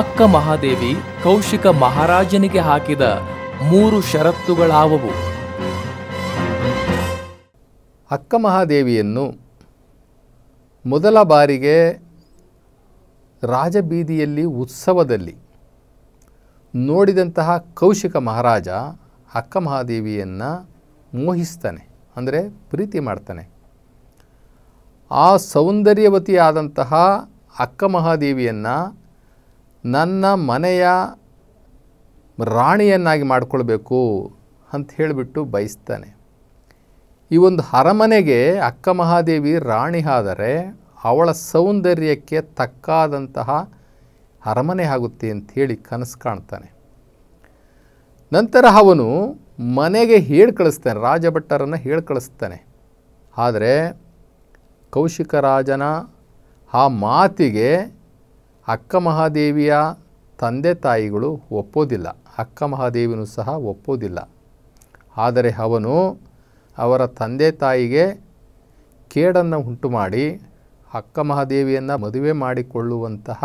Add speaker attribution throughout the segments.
Speaker 1: ಅಕ್ಕ ಮಹಾದೇವಿ ಕೌಶಿಕ ಮಹಾರಾಜನಿಗೆ ಹಾಕಿದ ಮೂರು ಷರತ್ತುಗಳಾವವು ಅಕ್ಕ ಮಹಾದೇವಿಯನ್ನು ಮೊದಲ ಬಾರಿಗೆ ರಾಜಬೀದಿಯಲ್ಲಿ ಉತ್ಸವದಲ್ಲಿ ನೋಡಿದಂತಹ ಕೌಶಿಕ ಮಹಾರಾಜ ಅಕ್ಕ ಮಹಾದೇವಿಯನ್ನು ಮೋಹಿಸ್ತಾನೆ ಅಂದರೆ ಪ್ರೀತಿ ಮಾಡ್ತಾನೆ ಆ ಸೌಂದರ್ಯವತಿಯಾದಂತಹ ಅಕ್ಕ ಮಹಾದೇವಿಯನ್ನು ನನ್ನ ಮನೆಯ ರಾಣಿಯನ್ನಾಗಿ ಮಾಡಿಕೊಳ್ಬೇಕು ಅಂತ ಹೇಳಿಬಿಟ್ಟು ಬಯಸ್ತಾನೆ ಈ ಒಂದು ಅರಮನೆಗೆ ಅಕ್ಕ ಮಹಾದೇವಿ ರಾಣಿ ಆದರೆ ಅವಳ ಸೌಂದರ್ಯಕ್ಕೆ ತಕ್ಕಾದಂತಹ ಅರಮನೆ ಆಗುತ್ತೆ ಅಂಥೇಳಿ ಕನಸು ಕಾಣ್ತಾನೆ ನಂತರ ಅವನು ಮನೆಗೆ ಹೇಳಿ ಕಳಿಸ್ತಾನೆ ರಾಜಭಟ್ಟರನ್ನು ಹೇಳಿ ಕಳಿಸ್ತಾನೆ ಆದರೆ ಕೌಶಿಕ ರಾಜನ ಆ ಮಾತಿಗೆ ಅಕ್ಕ ಮಹಾದೇವಿಯ ತಂದೆ ತಾಯಿಗಳು ಒಪ್ಪೋದಿಲ್ಲ ಅಕ್ಕ ಮಹಾದೇವಿನೂ ಸಹ ಒಪ್ಪೋದಿಲ್ಲ ಆದರೆ ಅವನು ಅವರ ತಂದೆ ತಾಯಿಗೆ ಕೇಡನ್ನು ಉಂಟು ಮಾಡಿ ಅಕ್ಕ ಮಹಾದೇವಿಯನ್ನು ಮದುವೆ ಮಾಡಿಕೊಳ್ಳುವಂತಹ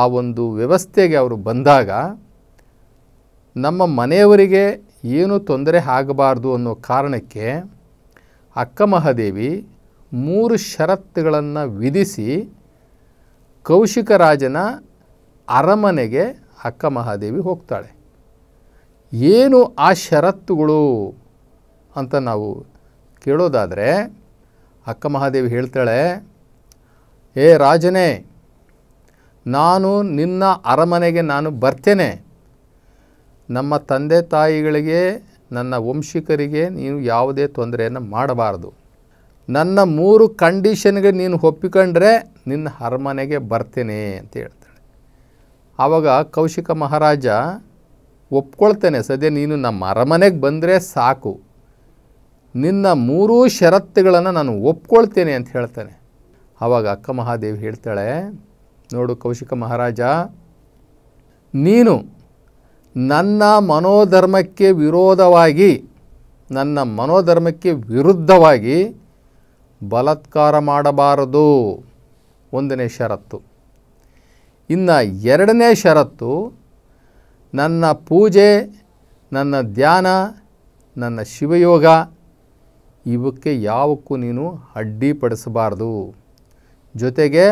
Speaker 1: ಆ ಒಂದು ವ್ಯವಸ್ಥೆಗೆ ಅವರು ಬಂದಾಗ ನಮ್ಮ ಮನೆಯವರಿಗೆ ಏನೂ ತೊಂದರೆ ಆಗಬಾರ್ದು ಅನ್ನೋ ಕಾರಣಕ್ಕೆ ಅಕ್ಕ ಮಹಾದೇವಿ ಮೂರು ಷರತ್ತುಗಳನ್ನು ವಿಧಿಸಿ ಕೌಶಿಕ ರಾಜನ ಅರಮನೆಗೆ ಅಕ್ಕ ಮಹಾದೇವಿ ಹೋಗ್ತಾಳೆ ಏನು ಆ ಷರತ್ತುಗಳು ಅಂತ ನಾವು ಕೇಳೋದಾದರೆ ಅಕ್ಕ ಮಹಾದೇವಿ ಹೇಳ್ತಾಳೆ ಏ ರಾಜನೇ ನಾನು ನಿನ್ನ ಅರಮನೆಗೆ ನಾನು ಬರ್ತೇನೆ ನಮ್ಮ ತಂದೆ ತಾಯಿಗಳಿಗೆ ನನ್ನ ವಂಶಿಕರಿಗೆ ನೀನು ಯಾವುದೇ ತೊಂದರೆಯನ್ನು ಮಾಡಬಾರದು ನನ್ನ ಮೂರು ಕಂಡೀಷನ್ಗೆ ನೀನು ಒಪ್ಪಿಕೊಂಡ್ರೆ ನಿನ್ನ ಅರಮನೆಗೆ ಬರ್ತೇನೆ ಅಂತ ಹೇಳ್ತಾಳೆ ಆವಾಗ ಕೌಶಿಕ ಮಹಾರಾಜ ಒಪ್ಕೊಳ್ತೇನೆ ಸದ್ಯ ನೀನು ನಮ್ಮ ಅರಮನೆಗೆ ಬಂದರೆ ಸಾಕು ನಿನ್ನ ಮೂರೂ ಷರತ್ತುಗಳನ್ನು ನಾನು ಒಪ್ಕೊಳ್ತೇನೆ ಅಂತ ಹೇಳ್ತಾನೆ ಆವಾಗ ಅಕ್ಕ ಮಹಾದೇವಿ ಹೇಳ್ತಾಳೆ ನೋಡು ಕೌಶಿಕ ಮಹಾರಾಜ ನೀನು ನನ್ನ ಮನೋಧರ್ಮಕ್ಕೆ ವಿರೋಧವಾಗಿ ನನ್ನ ಮನೋಧರ್ಮಕ್ಕೆ ವಿರುದ್ಧವಾಗಿ ಬಲತ್ಕಾರ ಮಾಡಬಾರದು ಒಂದನೇ ಷರತ್ತು ಇನ್ನು ಎರಡನೇ ಷರತ್ತು ನನ್ನ ಪೂಜೆ ನನ್ನ ಧ್ಯಾನ ನನ್ನ ಶಿವಯೋಗ ಇವಕ್ಕೆ ಯಾವಕ್ಕೂ ನೀನು ಅಡ್ಡಿಪಡಿಸಬಾರ್ದು ಜೊತೆಗೆ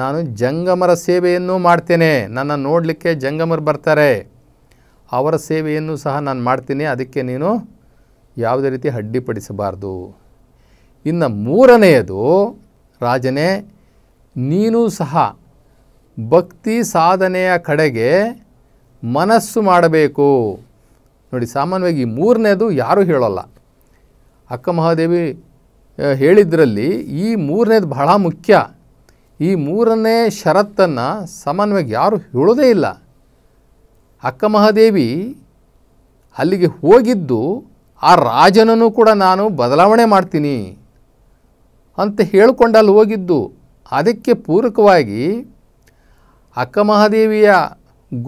Speaker 1: ನಾನು ಜಂಗಮರ ಸೇವೆಯನ್ನು ಮಾಡ್ತೇನೆ ನನ್ನ ನೋಡಲಿಕ್ಕೆ ಜಂಗಮರು ಬರ್ತಾರೆ ಅವರ ಸೇವೆಯನ್ನು ಸಹ ನಾನು ಮಾಡ್ತೀನಿ ಅದಕ್ಕೆ ನೀನು ಯಾವುದೇ ರೀತಿ ಅಡ್ಡಿಪಡಿಸಬಾರ್ದು ಇನ್ನು ಮೂರನೆಯದು ರಾಜನೇ ನೀನು ಸಹ ಭಕ್ತಿ ಸಾಧನೆಯ ಕಡೆಗೆ ಮನಸ್ಸು ಮಾಡಬೇಕು ನೋಡಿ ಸಾಮಾನ್ಯವಾಗಿ ಈ ಮೂರನೇದು ಯಾರೂ ಹೇಳೋಲ್ಲ ಅಕ್ಕ ಮಹಾದೇವಿ ಹೇಳಿದ್ರಲ್ಲಿ ಈ ಮೂರನೇದು ಬಹಳ ಮುಖ್ಯ ಈ ಮೂರನೇ ಷರತ್ತನ್ನು ಸಾಮಾನ್ಯವಾಗಿ ಯಾರೂ ಹೇಳೋದೇ ಇಲ್ಲ ಅಕ್ಕ ಮಹಾದೇವಿ ಅಲ್ಲಿಗೆ ಹೋಗಿದ್ದು ಆ ರಾಜನನ್ನು ಕೂಡ ನಾನು ಬದಲಾವಣೆ ಮಾಡ್ತೀನಿ ಅಂತ ಹೇಳಿಕೊಂಡಲ್ಲಿ ಅಲ್ಲಿ ಹೋಗಿದ್ದು ಅದಕ್ಕೆ ಪೂರಕವಾಗಿ ಅಕ್ಕಮಹಾದೇವಿಯ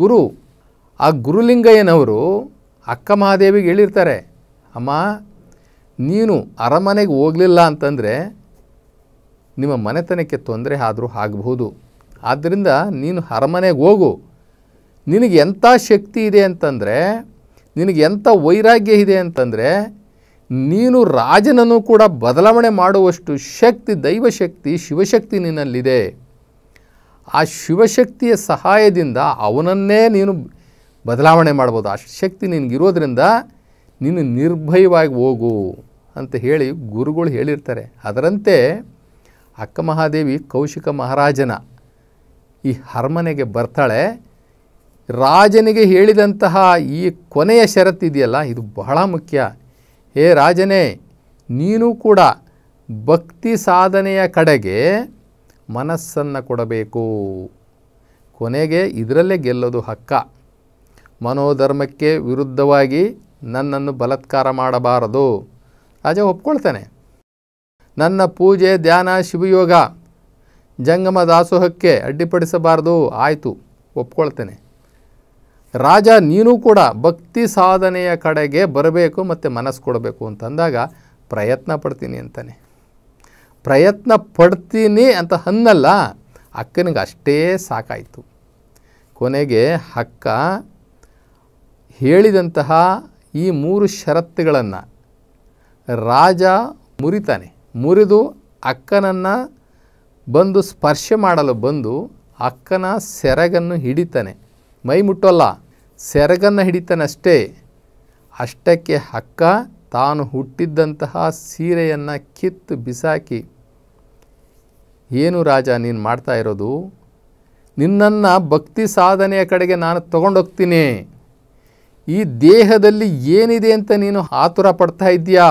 Speaker 1: ಗುರು ಆ ಗುರುಲಿಂಗಯ್ಯನವರು ಅಕ್ಕ ಮಹಾದೇವಿಗೆ ಹೇಳಿರ್ತಾರೆ ಅಮ್ಮ ನೀನು ಅರಮನೆಗೆ ಹೋಗಲಿಲ್ಲ ಅಂತಂದರೆ ನಿಮ್ಮ ಮನೆತನಕ್ಕೆ ತೊಂದರೆ ಆದರೂ ಆಗಬಹುದು ಆದ್ದರಿಂದ ನೀನು ಅರಮನೆಗೆ ಹೋಗು ನಿನಗೆ ಎಂಥ ಶಕ್ತಿ ಇದೆ ಅಂತಂದರೆ ನಿನಗೆ ಎಂಥ ವೈರಾಗ್ಯ ಇದೆ ಅಂತಂದರೆ ನೀನು ರಾಜನನ್ನು ಕೂಡ ಬದಲಾವಣೆ ಮಾಡುವಷ್ಟು ಶಕ್ತಿ ದೈವಶಕ್ತಿ ಶಿವಶಕ್ತಿ ನಿನ್ನಲ್ಲಿದೆ ಆ ಶಿವಶಕ್ತಿಯ ಸಹಾಯದಿಂದ ಅವನನ್ನೇ ನೀನು ಬದಲಾವಣೆ ಮಾಡ್ಬೋದು ಆ ಶಕ್ತಿ ನಿನಗಿರೋದ್ರಿಂದ ನೀನು ನಿರ್ಭಯವಾಗಿ ಹೋಗು ಅಂತ ಹೇಳಿ ಗುರುಗಳು ಹೇಳಿರ್ತಾರೆ ಅದರಂತೆ ಅಕ್ಕ ಮಹಾದೇವಿ ಕೌಶಿಕ ಮಹಾರಾಜನ ಈ ಹರಮನೆಗೆ ಬರ್ತಾಳೆ ರಾಜನಿಗೆ ಹೇಳಿದಂತಹ ಈ ಕೊನೆಯ ಷರತ್ತಿದೆಯಲ್ಲ ಇದು ಬಹಳ ಮುಖ್ಯ ಹೇ ರಾಜನೇ ನೀನು ಕೂಡ ಭಕ್ತಿ ಸಾಧನೆಯ ಕಡೆಗೆ ಮನಸ್ಸನ್ನು ಕೊಡಬೇಕು ಕೊನೆಗೆ ಇದರಲ್ಲೇ ಗೆಲ್ಲೋದು ಹಕ್ಕ ಮನೋಧರ್ಮಕ್ಕೆ ವಿರುದ್ಧವಾಗಿ ನನ್ನನ್ನು ಬಲತ್ಕಾರ ಮಾಡಬಾರದು ರಾಜ ಒಪ್ಕೊಳ್ತಾನೆ ನನ್ನ ಪೂಜೆ ಧ್ಯಾನ ಶಿವಯೋಗ ಜಂಗಮ ದಾಸೋಹಕ್ಕೆ ಅಡ್ಡಿಪಡಿಸಬಾರದು ಆಯಿತು ಒಪ್ಕೊಳ್ತೇನೆ ರಾಜ ನೀನು ಕೂಡ ಭಕ್ತಿ ಸಾಧನೆಯ ಕಡೆಗೆ ಬರಬೇಕು ಮತ್ತು ಮನಸ್ಸು ಕೊಡಬೇಕು ಅಂತಂದಾಗ ಪ್ರಯತ್ನ ಪಡ್ತೀನಿ ಅಂತಾನೆ ಪ್ರಯತ್ನ ಪಡ್ತೀನಿ ಅಂತ ಅನ್ನಲ್ಲ ಅಕ್ಕನಿಗೆ ಅಷ್ಟೇ ಸಾಕಾಯಿತು ಕೊನೆಗೆ ಅಕ್ಕ ಹೇಳಿದಂತಹ ಈ ಮೂರು ಷರತ್ತುಗಳನ್ನು ರಾಜ ಮುರಿತಾನೆ ಮುರಿದು ಅಕ್ಕನನ್ನು ಬಂದು ಸ್ಪರ್ಶ ಮಾಡಲು ಬಂದು ಅಕ್ಕನ ಸೆರಗನ್ನು ಹಿಡಿತಾನೆ ಮೈ ಮುಟ್ಟೋಲ್ಲ ಸೆರಗನ್ನು ಹಿಡಿತನಷ್ಟೇ ಅಷ್ಟಕ್ಕೆ ಹಕ್ಕ ತಾನು ಹುಟ್ಟಿದ್ದಂತಹ ಸೀರೆಯನ್ನು ಕಿತ್ತು ಬಿಸಾಕಿ ಏನು ರಾಜ ನೀನು ಮಾಡ್ತಾ ಇರೋದು ನಿನ್ನನ್ನು ಭಕ್ತಿ ಸಾಧನೆಯ ಕಡೆಗೆ ನಾನು ತಗೊಂಡೋಗ್ತೀನಿ ಈ ದೇಹದಲ್ಲಿ ಏನಿದೆ ಅಂತ ನೀನು ಆತುರ ಪಡ್ತಾ ಇದ್ದೀಯಾ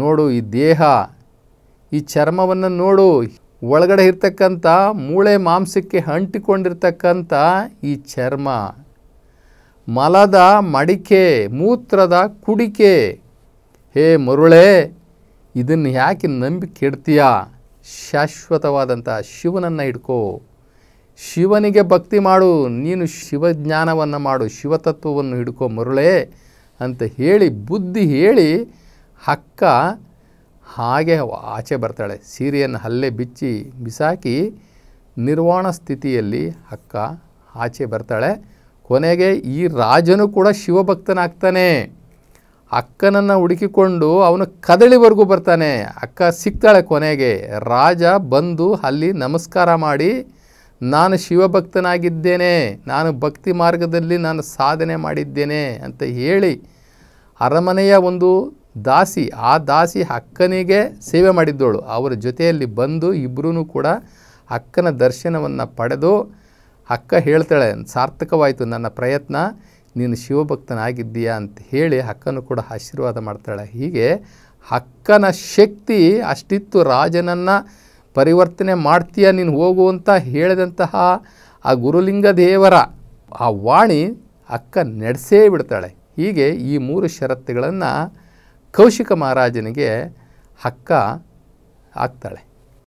Speaker 1: ನೋಡು ಈ ದೇಹ ಈ ಚರ್ಮವನ್ನು ನೋಡು ಒಳಗಡೆ ಇರ್ತಕ್ಕಂಥ ಮೂಳೆ ಮಾಂಸಕ್ಕೆ ಅಂಟಿಕೊಂಡಿರ್ತಕ್ಕಂಥ ಈ ಚರ್ಮ ಮಲದ ಮಡಿಕೆ ಮೂತ್ರದ ಕುಡಿಕೆ ಹೇ ಮರುಳೆ ಇದನ್ನು ಯಾಕೆ ನಂಬಿ ಕೆಡ್ತೀಯ ಶಾಶ್ವತವಾದಂಥ ಶಿವನನ್ನು ಹಿಡ್ಕೋ ಶಿವನಿಗೆ ಭಕ್ತಿ ಮಾಡು ನೀನು ಶಿವಜ್ಞಾನವನ್ನು ಮಾಡು ಶಿವತತ್ವವನ್ನು ಹಿಡ್ಕೋ ಮರುಳೆ ಅಂತ ಹೇಳಿ ಬುದ್ಧಿ ಹೇಳಿ ಹಕ್ಕ ಹಾಗೆ ಆಚೆ ಬರ್ತಾಳೆ ಸೀರೆಯನ್ನು ಹಲ್ಲೆ ಬಿಚ್ಚಿ ಬಿಸಾಕಿ ನಿರ್ವಾಣ ಸ್ಥಿತಿಯಲ್ಲಿ ಹಕ್ಕ ಆಚೆ ಬರ್ತಾಳೆ ಕೊನೆಗೆ ಈ ರಾಜನು ಕೂಡ ಶಿವಭಕ್ತನಾಗ್ತಾನೆ ಅಕ್ಕನನ್ನು ಹುಡುಕಿಕೊಂಡು ಅವನು ಕದಳಿವರೆಗೂ ಬರ್ತಾನೆ ಅಕ್ಕ ಸಿಗ್ತಾಳೆ ಕೊನೆಗೆ ರಾಜ ಬಂದು ಅಲ್ಲಿ ನಮಸ್ಕಾರ ಮಾಡಿ ನಾನು ಶಿವಭಕ್ತನಾಗಿದ್ದೇನೆ ನಾನು ಭಕ್ತಿ ಮಾರ್ಗದಲ್ಲಿ ನಾನು ಸಾಧನೆ ಮಾಡಿದ್ದೇನೆ ಅಂತ ಹೇಳಿ ಅರಮನೆಯ ಒಂದು ದಾಸಿ ಆ ದಾಸಿ ಅಕ್ಕನಿಗೆ ಸೇವೆ ಮಾಡಿದ್ದೋಳು ಅವರ ಜೊತೆಯಲ್ಲಿ ಬಂದು ಇಬ್ಬರೂ ಕೂಡ ಅಕ್ಕನ ದರ್ಶನವನ್ನು ಪಡೆದು ಅಕ್ಕ ಹೇಳ್ತಾಳೆ ಸಾರ್ಥಕವಾಯಿತು ನನ್ನ ಪ್ರಯತ್ನ ನೀನು ಶಿವಭಕ್ತನಾಗಿದ್ದೀಯಾ ಅಂತ ಹೇಳಿ ಅಕ್ಕನು ಕೂಡ ಆಶೀರ್ವಾದ ಮಾಡ್ತಾಳೆ ಹೀಗೆ ಅಕ್ಕನ ಶಕ್ತಿ ಅಷ್ಟಿತ್ತು ರಾಜನನ್ನು ಪರಿವರ್ತನೆ ಮಾಡ್ತೀಯ ನೀನು ಹೋಗು ಅಂತ ಹೇಳಿದಂತಹ ಆ ಗುರುಲಿಂಗ ದೇವರ ಆ ವಾಣಿ ಅಕ್ಕ ನಡೆಸೇ ಬಿಡ್ತಾಳೆ ಹೀಗೆ ಈ ಮೂರು ಷರತ್ತುಗಳನ್ನು ಕೌಶಿಕ ಮಹಾರಾಜನಿಗೆ ಅಕ್ಕ ಆಗ್ತಾಳೆ